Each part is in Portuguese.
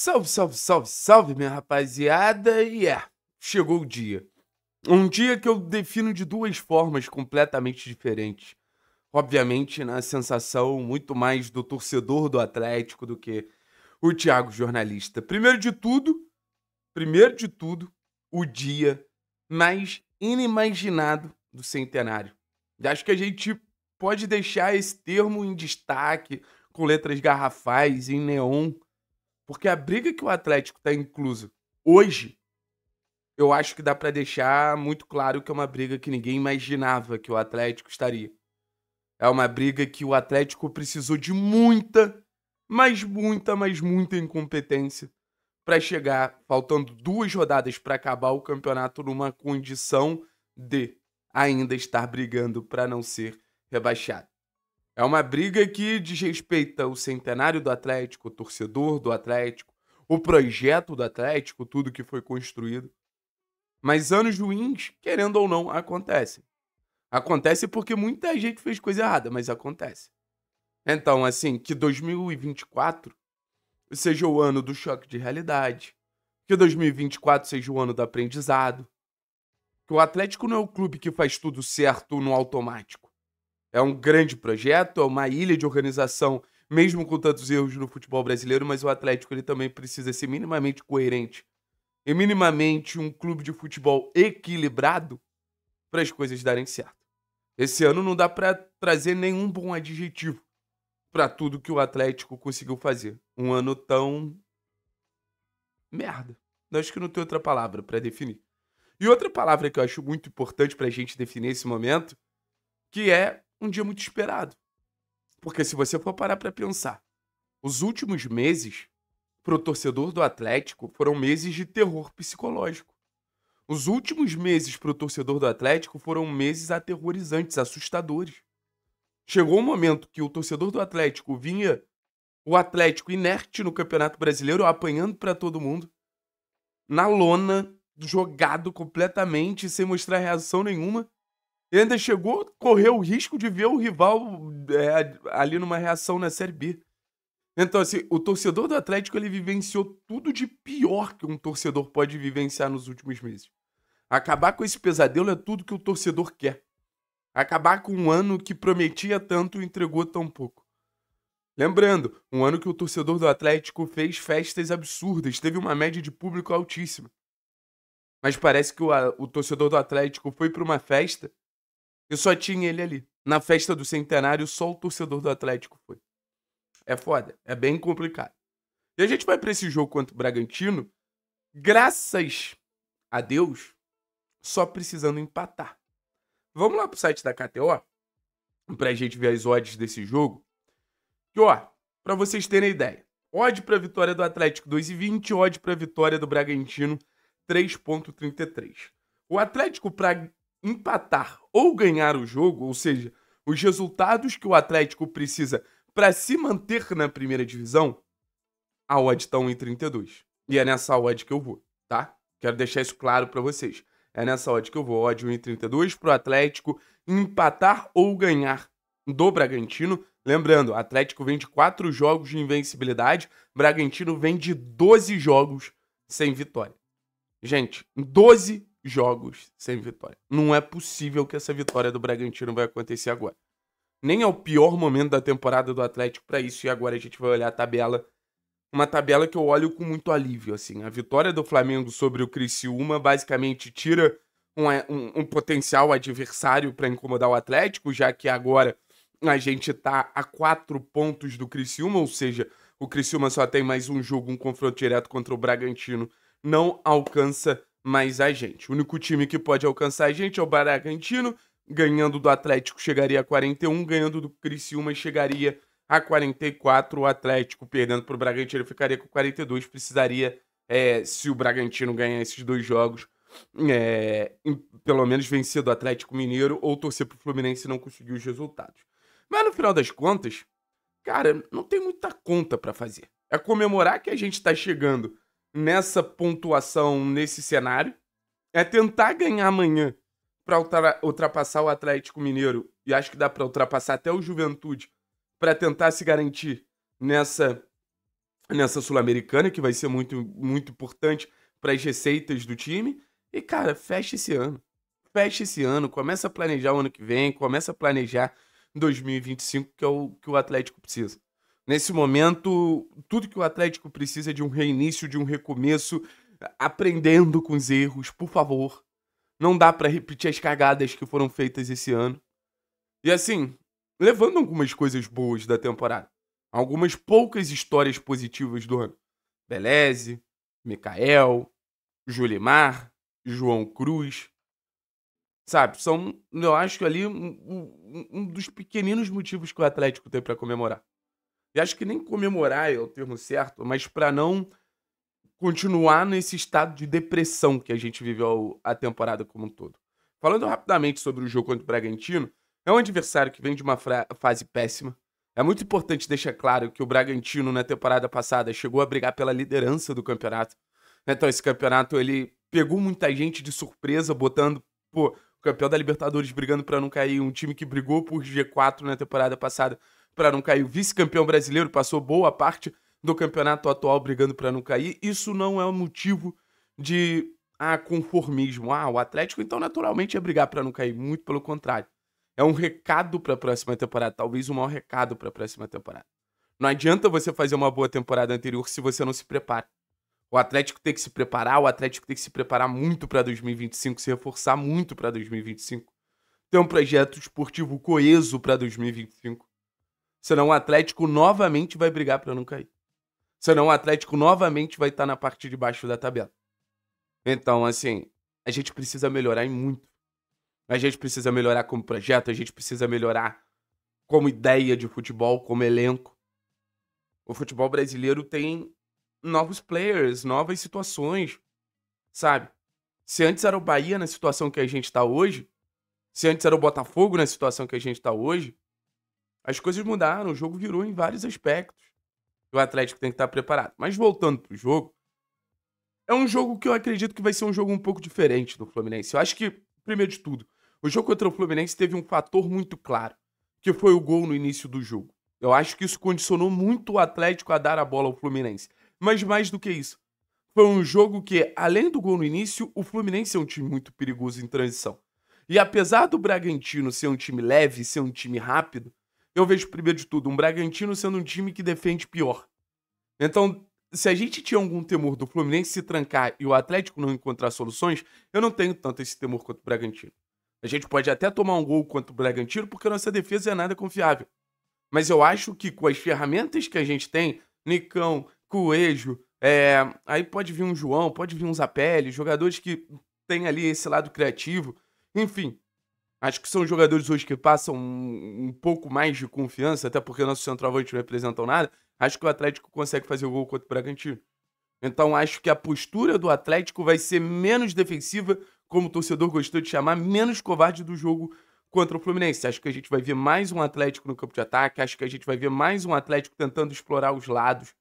Salve, salve, salve, salve, minha rapaziada! E é, chegou o dia. Um dia que eu defino de duas formas completamente diferentes. Obviamente, na né, sensação muito mais do torcedor do Atlético do que o Thiago jornalista. Primeiro de tudo, primeiro de tudo, o dia mais inimaginado do centenário. Acho que a gente pode deixar esse termo em destaque com letras garrafais em neon porque a briga que o Atlético está incluso hoje, eu acho que dá para deixar muito claro que é uma briga que ninguém imaginava que o Atlético estaria. É uma briga que o Atlético precisou de muita, mas muita, mas muita incompetência para chegar, faltando duas rodadas para acabar o campeonato, numa condição de ainda estar brigando para não ser rebaixado. É uma briga que desrespeita o centenário do Atlético, o torcedor do Atlético, o projeto do Atlético, tudo que foi construído. Mas anos ruins, querendo ou não, acontecem. Acontece porque muita gente fez coisa errada, mas acontece. Então, assim, que 2024 seja o ano do choque de realidade, que 2024 seja o ano do aprendizado, que o Atlético não é o clube que faz tudo certo no automático. É um grande projeto, é uma ilha de organização, mesmo com tantos erros no futebol brasileiro, mas o Atlético ele também precisa ser minimamente coerente e minimamente um clube de futebol equilibrado para as coisas darem certo. Esse ano não dá para trazer nenhum bom adjetivo para tudo que o Atlético conseguiu fazer. Um ano tão merda. Acho que não tem outra palavra para definir. E outra palavra que eu acho muito importante para a gente definir esse momento, que é um dia muito esperado. Porque se você for parar para pensar, os últimos meses para o torcedor do Atlético foram meses de terror psicológico. Os últimos meses para o torcedor do Atlético foram meses aterrorizantes, assustadores. Chegou um momento que o torcedor do Atlético vinha o Atlético inerte no Campeonato Brasileiro, apanhando para todo mundo, na lona, jogado completamente, sem mostrar reação nenhuma. E ainda chegou, a correr o risco de ver o rival é, ali numa reação na Série B. Então, assim, o torcedor do Atlético ele vivenciou tudo de pior que um torcedor pode vivenciar nos últimos meses. Acabar com esse pesadelo é tudo que o torcedor quer. Acabar com um ano que prometia tanto e entregou tão pouco. Lembrando, um ano que o torcedor do Atlético fez festas absurdas, teve uma média de público altíssima. Mas parece que o, o torcedor do Atlético foi para uma festa e só tinha ele ali. Na festa do centenário, só o torcedor do Atlético foi. É foda. É bem complicado. E a gente vai para esse jogo contra o Bragantino, graças a Deus, só precisando empatar. Vamos lá pro site da KTO pra gente ver as odds desse jogo. Que ó, para vocês terem ideia. Odd para vitória do Atlético 2,20, odd para vitória do Bragantino 3,33. O Atlético pra, empatar ou ganhar o jogo, ou seja, os resultados que o Atlético precisa para se manter na primeira divisão, a odd está 1,32. E é nessa odd que eu vou, tá? Quero deixar isso claro para vocês. É nessa odd que eu vou, odd 1,32 para o Atlético empatar ou ganhar do Bragantino. Lembrando, Atlético vem de 4 jogos de invencibilidade, Bragantino vem de 12 jogos sem vitória. Gente, 12 jogos sem vitória. Não é possível que essa vitória do Bragantino vai acontecer agora. Nem é o pior momento da temporada do Atlético para isso, e agora a gente vai olhar a tabela. Uma tabela que eu olho com muito alívio, assim. A vitória do Flamengo sobre o Criciúma basicamente tira um, um, um potencial adversário para incomodar o Atlético, já que agora a gente tá a quatro pontos do Criciúma, ou seja, o Criciúma só tem mais um jogo, um confronto direto contra o Bragantino, não alcança mas a gente. O único time que pode alcançar a gente é o Bragantino, ganhando do Atlético chegaria a 41, ganhando do Criciúma chegaria a 44, o Atlético perdendo para o Bragantino ficaria com 42, precisaria, é, se o Bragantino ganhar esses dois jogos, é, pelo menos vencer do Atlético Mineiro ou torcer para o Fluminense e não conseguir os resultados. Mas no final das contas, cara, não tem muita conta para fazer. É comemorar que a gente está chegando nessa pontuação, nesse cenário, é tentar ganhar amanhã para ultrapassar o Atlético Mineiro e acho que dá para ultrapassar até o Juventude para tentar se garantir nessa nessa Sul-Americana que vai ser muito muito importante para as receitas do time. E cara, fecha esse ano. Fecha esse ano, começa a planejar o ano que vem, começa a planejar 2025 que é o que o Atlético precisa. Nesse momento, tudo que o Atlético precisa é de um reinício, de um recomeço, aprendendo com os erros, por favor. Não dá para repetir as cagadas que foram feitas esse ano. E assim, levando algumas coisas boas da temporada. Algumas poucas histórias positivas do ano. Beleze, Mikael, Julimar, João Cruz. Sabe, são, eu acho que ali, um, um dos pequeninos motivos que o Atlético tem para comemorar. E acho que nem comemorar é o termo certo, mas para não continuar nesse estado de depressão que a gente viveu a temporada como um todo. Falando rapidamente sobre o jogo contra o Bragantino, é um adversário que vem de uma fase péssima. É muito importante deixar claro que o Bragantino na temporada passada chegou a brigar pela liderança do campeonato. Então esse campeonato ele pegou muita gente de surpresa, botando pô, o campeão da Libertadores brigando para não cair, um time que brigou por G4 na temporada passada para não cair. O vice-campeão brasileiro passou boa parte do campeonato atual brigando para não cair. Isso não é um motivo de ah, conformismo. Ah, o Atlético então naturalmente ia brigar para não cair. Muito pelo contrário. É um recado para a próxima temporada, talvez o um maior recado para a próxima temporada. Não adianta você fazer uma boa temporada anterior se você não se prepara. O Atlético tem que se preparar, o Atlético tem que se preparar muito para 2025, se reforçar muito para 2025. Ter um projeto esportivo coeso para 2025 Senão o Atlético novamente vai brigar para não cair. Senão o Atlético novamente vai estar tá na parte de baixo da tabela. Então, assim, a gente precisa melhorar em muito. A gente precisa melhorar como projeto, a gente precisa melhorar como ideia de futebol, como elenco. O futebol brasileiro tem novos players, novas situações, sabe? Se antes era o Bahia na situação que a gente está hoje, se antes era o Botafogo na situação que a gente está hoje, as coisas mudaram, o jogo virou em vários aspectos. O Atlético tem que estar preparado. Mas voltando pro jogo, é um jogo que eu acredito que vai ser um jogo um pouco diferente do Fluminense. Eu acho que, primeiro de tudo, o jogo contra o Fluminense teve um fator muito claro, que foi o gol no início do jogo. Eu acho que isso condicionou muito o Atlético a dar a bola ao Fluminense. Mas mais do que isso, foi um jogo que, além do gol no início, o Fluminense é um time muito perigoso em transição. E apesar do Bragantino ser um time leve, ser um time rápido, eu vejo primeiro de tudo um Bragantino sendo um time que defende pior. Então, se a gente tinha algum temor do Fluminense se trancar e o Atlético não encontrar soluções, eu não tenho tanto esse temor quanto o Bragantino. A gente pode até tomar um gol contra o Bragantino porque a nossa defesa é nada confiável. Mas eu acho que com as ferramentas que a gente tem, Nicão, Coelho, é, aí pode vir um João, pode vir um Zapelli, jogadores que têm ali esse lado criativo. Enfim, Acho que são jogadores hoje que passam um, um pouco mais de confiança, até porque nosso centroavantes não representam nada. Acho que o Atlético consegue fazer o gol contra o Bragantino. Então acho que a postura do Atlético vai ser menos defensiva, como o torcedor gostou de chamar, menos covarde do jogo contra o Fluminense. Acho que a gente vai ver mais um Atlético no campo de ataque, acho que a gente vai ver mais um Atlético tentando explorar os lados.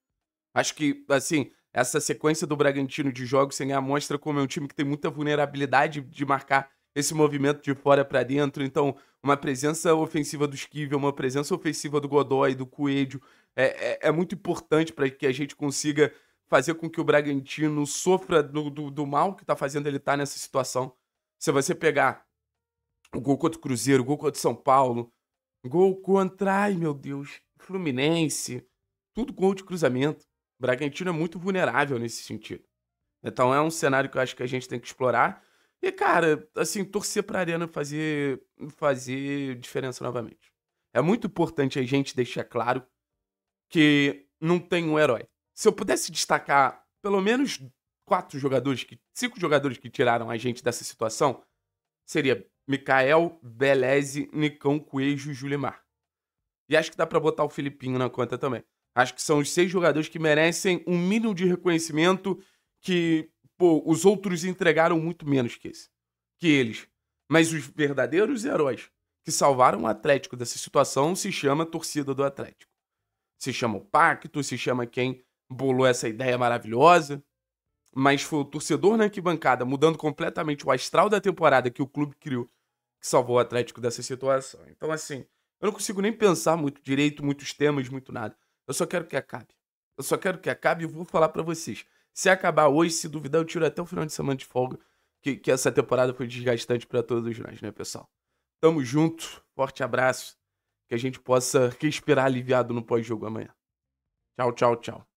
Acho que, assim, essa sequência do Bragantino de jogos sem ganhar mostra como é um time que tem muita vulnerabilidade de marcar esse movimento de fora para dentro. Então, uma presença ofensiva do Esquivel, uma presença ofensiva do Godoy, do Coelho, é, é, é muito importante para que a gente consiga fazer com que o Bragantino sofra do, do, do mal que está fazendo ele estar tá nessa situação. Se você pegar o gol contra o Cruzeiro, o gol contra o São Paulo, gol contra, ai meu Deus, Fluminense, tudo gol de cruzamento. O Bragantino é muito vulnerável nesse sentido. Então é um cenário que eu acho que a gente tem que explorar. E, cara, assim, torcer pra Arena fazer, fazer diferença novamente. É muito importante a gente deixar claro que não tem um herói. Se eu pudesse destacar pelo menos quatro jogadores, que, cinco jogadores que tiraram a gente dessa situação, seria Mikael, Beleze, Nicão Coelho e Julimar. E acho que dá para botar o Filipinho na conta também. Acho que são os seis jogadores que merecem um mínimo de reconhecimento que os outros entregaram muito menos que, esse, que eles. Mas os verdadeiros heróis que salvaram o Atlético dessa situação se chama torcida do Atlético. Se chama o pacto, se chama quem bolou essa ideia maravilhosa. Mas foi o torcedor na arquibancada mudando completamente o astral da temporada que o clube criou que salvou o Atlético dessa situação. Então, assim, eu não consigo nem pensar muito direito, muitos temas, muito nada. Eu só quero que acabe. Eu só quero que acabe e vou falar para vocês. Se acabar hoje, se duvidar, eu tiro até o final de semana de folga, que, que essa temporada foi desgastante para todos nós, né, pessoal? Tamo junto, forte abraço, que a gente possa respirar aliviado no pós-jogo amanhã. Tchau, tchau, tchau.